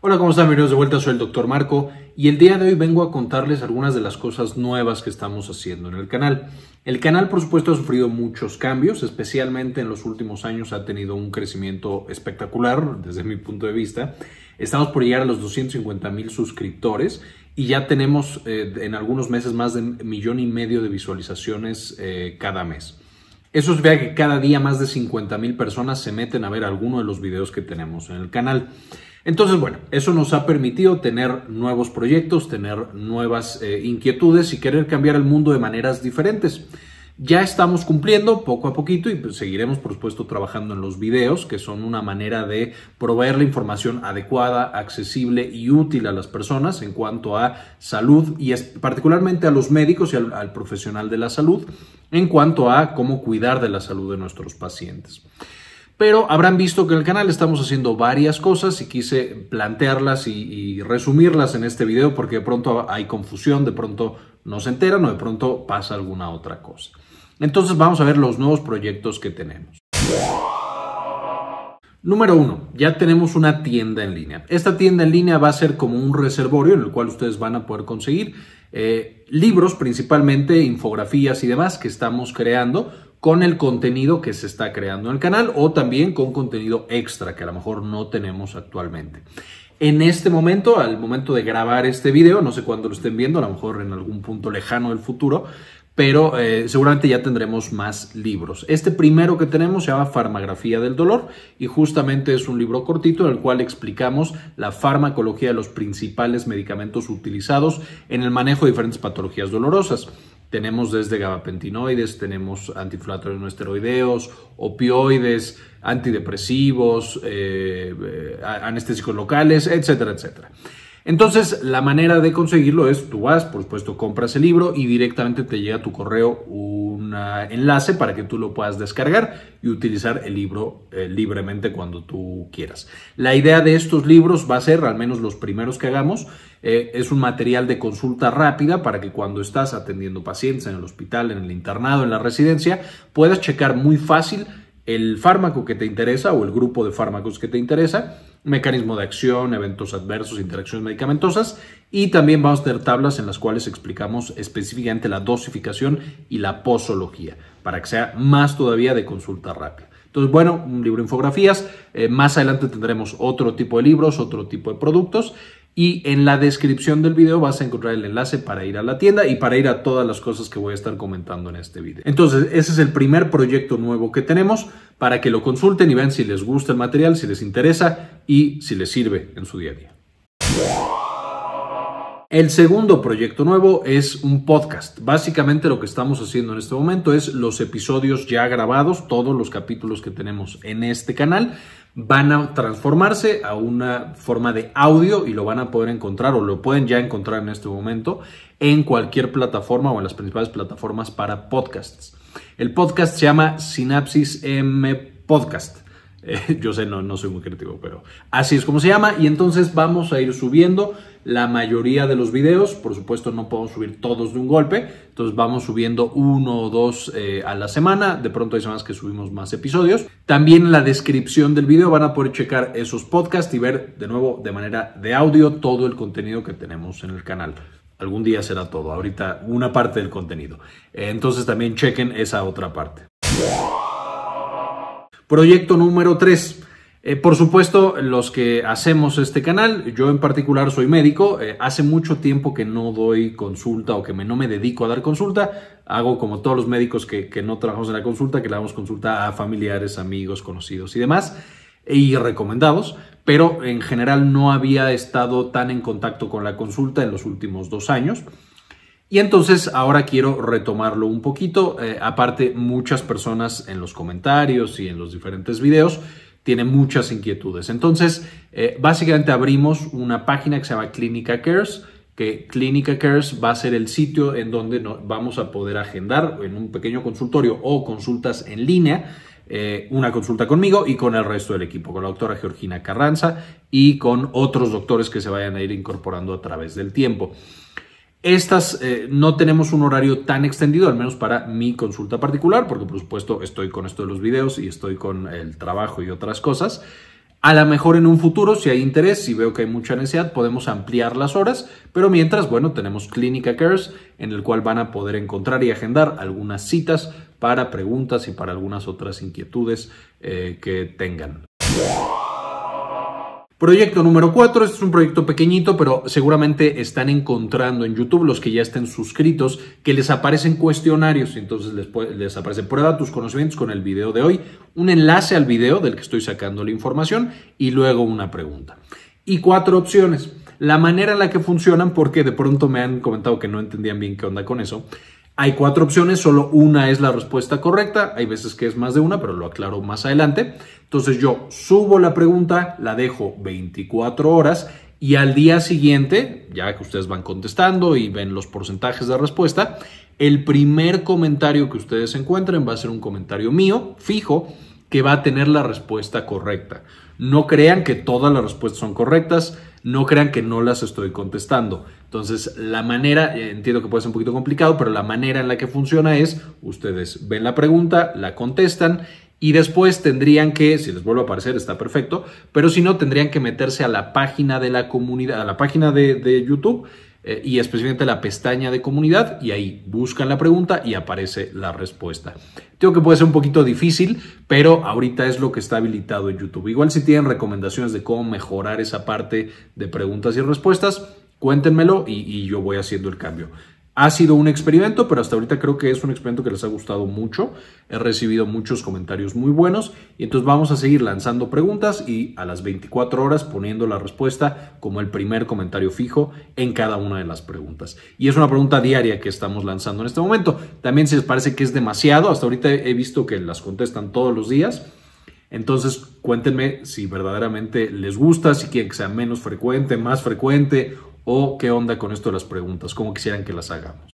Hola, ¿cómo están? Bienvenidos de vuelta, soy el doctor Marco y el día de hoy vengo a contarles algunas de las cosas nuevas que estamos haciendo en el canal. El canal, por supuesto, ha sufrido muchos cambios, especialmente en los últimos años ha tenido un crecimiento espectacular desde mi punto de vista. Estamos por llegar a los 250 mil suscriptores y ya tenemos eh, en algunos meses más de un millón y medio de visualizaciones eh, cada mes. Eso se vea que cada día más de 50 mil personas se meten a ver alguno de los videos que tenemos en el canal. Entonces, bueno, eso nos ha permitido tener nuevos proyectos, tener nuevas eh, inquietudes y querer cambiar el mundo de maneras diferentes. Ya estamos cumpliendo poco a poquito y pues, seguiremos, por supuesto, trabajando en los videos, que son una manera de proveer la información adecuada, accesible y útil a las personas en cuanto a salud y particularmente a los médicos y al profesional de la salud en cuanto a cómo cuidar de la salud de nuestros pacientes. Pero habrán visto que en el canal estamos haciendo varias cosas y quise plantearlas y, resumirlas en este video porque de pronto hay confusión, de pronto no se enteran o de pronto pasa alguna otra cosa. Entonces vamos a ver los nuevos proyectos que tenemos. Número uno, Ya tenemos una tienda en línea. Esta tienda en línea va a ser como un reservorio en el cual ustedes van a poder conseguir eh, libros, principalmente infografías y demás que estamos creando con el contenido que se está creando en el canal o también con contenido extra que a lo mejor no tenemos actualmente. En este momento, al momento de grabar este video, no sé cuándo lo estén viendo, a lo mejor en algún punto lejano del futuro, pero eh, seguramente ya tendremos más libros. Este primero que tenemos se llama Farmagrafía del Dolor y justamente es un libro cortito en el cual explicamos la farmacología de los principales medicamentos utilizados en el manejo de diferentes patologías dolorosas. Tenemos desde gabapentinoides, tenemos antiinflamatorios no esteroideos, opioides, antidepresivos, eh, eh, anestésicos locales, etcétera, etcétera. Entonces, la manera de conseguirlo es tú vas, por supuesto, compras el libro y directamente te llega a tu correo un ah, enlace para que tú lo puedas descargar y utilizar el libro eh, libremente cuando tú quieras. La idea de estos libros va a ser, al menos los primeros que hagamos, eh, es un material de consulta rápida para que cuando estás atendiendo pacientes en el hospital, en el internado, en la residencia, puedas checar muy fácil el fármaco que te interesa o el grupo de fármacos que te interesa mecanismo de acción, eventos adversos, interacciones medicamentosas y también vamos a tener tablas en las cuales explicamos específicamente la dosificación y la posología para que sea más todavía de consulta rápida. Entonces, bueno, un libro de infografías. Eh, más adelante tendremos otro tipo de libros, otro tipo de productos y en la descripción del video vas a encontrar el enlace para ir a la tienda y para ir a todas las cosas que voy a estar comentando en este video. Entonces, ese es el primer proyecto nuevo que tenemos para que lo consulten y vean si les gusta el material, si les interesa y si les sirve en su día a día. El segundo proyecto nuevo es un podcast. Básicamente lo que estamos haciendo en este momento es los episodios ya grabados, todos los capítulos que tenemos en este canal van a transformarse a una forma de audio y lo van a poder encontrar o lo pueden ya encontrar en este momento en cualquier plataforma o en las principales plataformas para podcasts. El podcast se llama Sinapsis M Podcast. Eh, yo sé, no, no soy muy creativo, pero así es como se llama y entonces vamos a ir subiendo la mayoría de los videos. Por supuesto, no podemos subir todos de un golpe. Entonces vamos subiendo uno o dos eh, a la semana. De pronto hay semanas que subimos más episodios. También en la descripción del video van a poder checar esos podcasts y ver de nuevo de manera de audio todo el contenido que tenemos en el canal. Algún día será todo, ahorita una parte del contenido. Eh, entonces también chequen esa otra parte. Proyecto número 3. Eh, por supuesto, los que hacemos este canal, yo en particular soy médico, eh, hace mucho tiempo que no doy consulta o que no me dedico a dar consulta, hago como todos los médicos que, no trabajamos en la consulta, que le damos consulta a familiares, amigos, conocidos y demás y recomendados, pero en general no había estado tan en contacto con la consulta en los últimos dos años. Y entonces ahora quiero retomarlo un poquito. Eh, aparte, muchas personas en los comentarios y en los diferentes videos tiene muchas inquietudes. Entonces, eh, básicamente abrimos una página que se llama Clínica Cares, que Clínica Cares va a ser el sitio en donde nos vamos a poder agendar en un pequeño consultorio o consultas en línea. Eh, una consulta conmigo y con el resto del equipo, con la doctora Georgina Carranza y con otros doctores que se vayan a ir incorporando a través del tiempo. Estas eh, no tenemos un horario tan extendido, al menos para mi consulta particular, porque por supuesto estoy con esto de los videos y estoy con el trabajo y otras cosas. A lo mejor en un futuro, si hay interés, si veo que hay mucha necesidad, podemos ampliar las horas, pero mientras, bueno, tenemos Clínica Cares, en el cual van a poder encontrar y agendar algunas citas para preguntas y para algunas otras inquietudes eh, que tengan. Proyecto número 4, este es un proyecto pequeñito, pero seguramente están encontrando en YouTube los que ya estén suscritos que les aparecen cuestionarios, entonces les, les aparece prueba tus conocimientos con el video de hoy, un enlace al video del que estoy sacando la información y luego una pregunta. Y cuatro opciones. La manera en la que funcionan, porque de pronto me han comentado que no entendían bien qué onda con eso, hay cuatro opciones, solo una es la respuesta correcta. Hay veces que es más de una, pero lo aclaro más adelante. Entonces yo subo la pregunta, la dejo 24 horas y al día siguiente, ya que ustedes van contestando y ven los porcentajes de respuesta, el primer comentario que ustedes encuentren va a ser un comentario mío, fijo, que va a tener la respuesta correcta. No crean que todas las respuestas son correctas. No crean que no las estoy contestando. Entonces, la manera, eh, entiendo que puede ser un poquito complicado, pero la manera en la que funciona es, ustedes ven la pregunta, la contestan y después tendrían que, si les vuelve a aparecer, está perfecto, pero si no, tendrían que meterse a la página de la comunidad, a la página de, de YouTube eh, y especialmente la pestaña de comunidad y ahí buscan la pregunta y aparece la respuesta. Tengo que puede ser un poquito difícil, pero ahorita es lo que está habilitado en YouTube. Igual si tienen recomendaciones de cómo mejorar esa parte de preguntas y respuestas, cuéntenmelo y yo voy haciendo el cambio. Ha sido un experimento, pero hasta ahorita creo que es un experimento que les ha gustado mucho. He recibido muchos comentarios muy buenos y entonces vamos a seguir lanzando preguntas y a las 24 horas poniendo la respuesta como el primer comentario fijo en cada una de las preguntas. Y es una pregunta diaria que estamos lanzando en este momento. También si les parece que es demasiado, hasta ahorita he visto que las contestan todos los días. Entonces, cuéntenme si verdaderamente les gusta, si quieren que sea menos frecuente, más frecuente o qué onda con esto de las preguntas, cómo quisieran que las hagamos.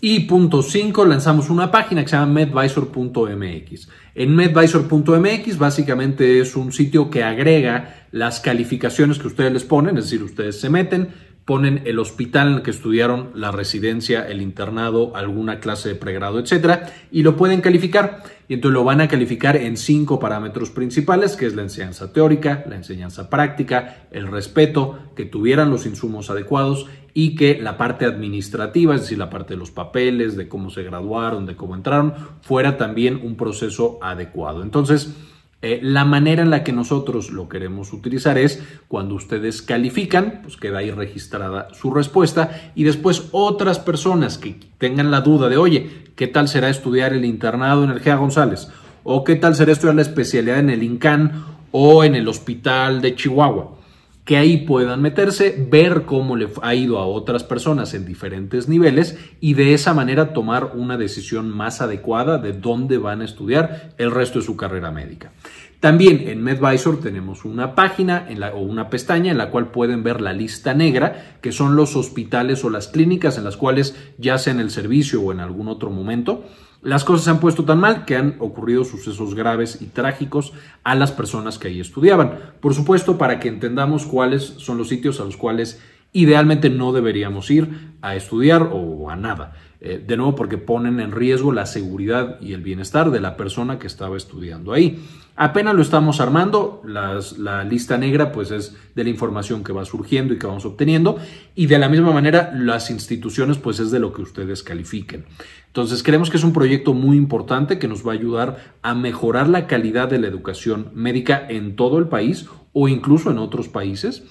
Y punto 5, lanzamos una página que se llama medvisor.mx. En medvisor.mx básicamente es un sitio que agrega las calificaciones que ustedes les ponen, es decir, ustedes se meten, ponen el hospital en el que estudiaron, la residencia, el internado, alguna clase de pregrado, etcétera, y lo pueden calificar. Y entonces lo van a calificar en cinco parámetros principales, que es la enseñanza teórica, la enseñanza práctica, el respeto, que tuvieran los insumos adecuados y que la parte administrativa, es decir, la parte de los papeles, de cómo se graduaron, de cómo entraron, fuera también un proceso adecuado. Entonces, eh, la manera en la que nosotros lo queremos utilizar es cuando ustedes califican, pues queda ahí registrada su respuesta y después otras personas que tengan la duda de, oye, ¿qué tal será estudiar el internado en el GEA González? ¿O qué tal será estudiar la especialidad en el INCAN o en el hospital de Chihuahua? que ahí puedan meterse, ver cómo le ha ido a otras personas en diferentes niveles y de esa manera tomar una decisión más adecuada de dónde van a estudiar el resto de su carrera médica. También en MedVisor tenemos una página o una pestaña en la cual pueden ver la lista negra, que son los hospitales o las clínicas en las cuales ya sea en el servicio o en algún otro momento las cosas se han puesto tan mal que han ocurrido sucesos graves y trágicos a las personas que ahí estudiaban. Por supuesto, para que entendamos cuáles son los sitios a los cuales Idealmente no deberíamos ir a estudiar o a nada, eh, de nuevo porque ponen en riesgo la seguridad y el bienestar de la persona que estaba estudiando ahí. Apenas lo estamos armando, la lista negra pues es de la información que va surgiendo y que vamos obteniendo y de la misma manera las instituciones pues es de lo que ustedes califiquen. Entonces creemos que es un proyecto muy importante que nos va a ayudar a mejorar la calidad de la educación médica en todo el país o incluso en otros países.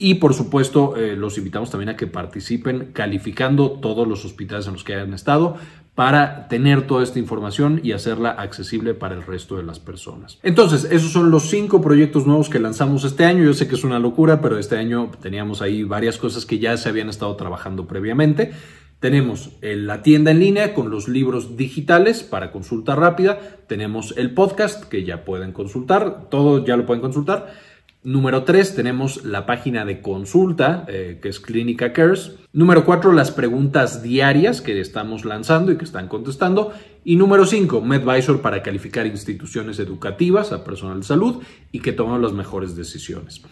Y por supuesto, eh, los invitamos también a que participen calificando todos los hospitales en los que hayan estado para tener toda esta información y hacerla accesible para el resto de las personas. Entonces, esos son los cinco proyectos nuevos que lanzamos este año. Yo sé que es una locura, pero este año teníamos ahí varias cosas que ya se habían estado trabajando previamente. Tenemos eh, la tienda en línea con los libros digitales para consulta rápida. Tenemos el podcast que ya pueden consultar. Todo ya lo pueden consultar Número 3, tenemos la página de consulta, eh, que es Clínica Cares. Número 4, las preguntas diarias que estamos lanzando y que están contestando. Y número 5, MedVisor para calificar instituciones educativas a personal de salud y que toman las mejores decisiones.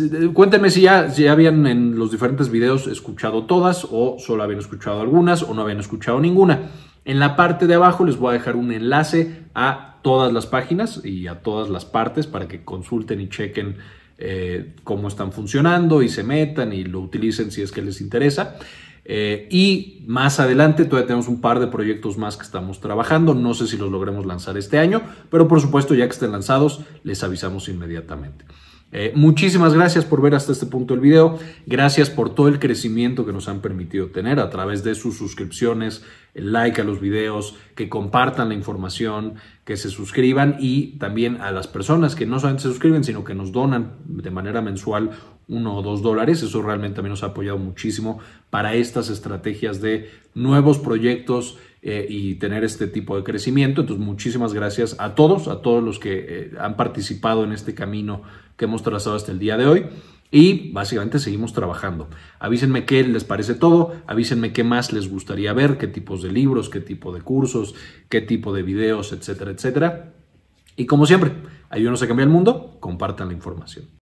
Eh, cuéntenme si ya, si ya, habían en los diferentes videos escuchado todas o solo habían escuchado algunas o no habían escuchado ninguna. En la parte de abajo les voy a dejar un enlace a todas las páginas y a todas las partes para que consulten y chequen eh, cómo están funcionando y se metan y lo utilicen si es que les interesa. Eh, y más adelante todavía tenemos un par de proyectos más que estamos trabajando. No sé si los logremos lanzar este año, pero por supuesto ya que estén lanzados les avisamos inmediatamente. Eh, muchísimas gracias por ver hasta este punto el video. Gracias por todo el crecimiento que nos han permitido tener a través de sus suscripciones, el like a los videos, que compartan la información, que se suscriban y también a las personas que no solamente se suscriben, sino que nos donan de manera mensual uno o dos dólares. Eso realmente también nos ha apoyado muchísimo para estas estrategias de nuevos proyectos eh, y tener este tipo de crecimiento. Entonces, muchísimas gracias a todos, a todos los que eh, han participado en este camino que hemos trazado hasta el día de hoy. Y básicamente seguimos trabajando. Avísenme qué les parece todo, avísenme qué más les gustaría ver, qué tipos de libros, qué tipo de cursos, qué tipo de videos, etcétera, etcétera. Y como siempre, ayúdenos a cambiar el mundo, compartan la información.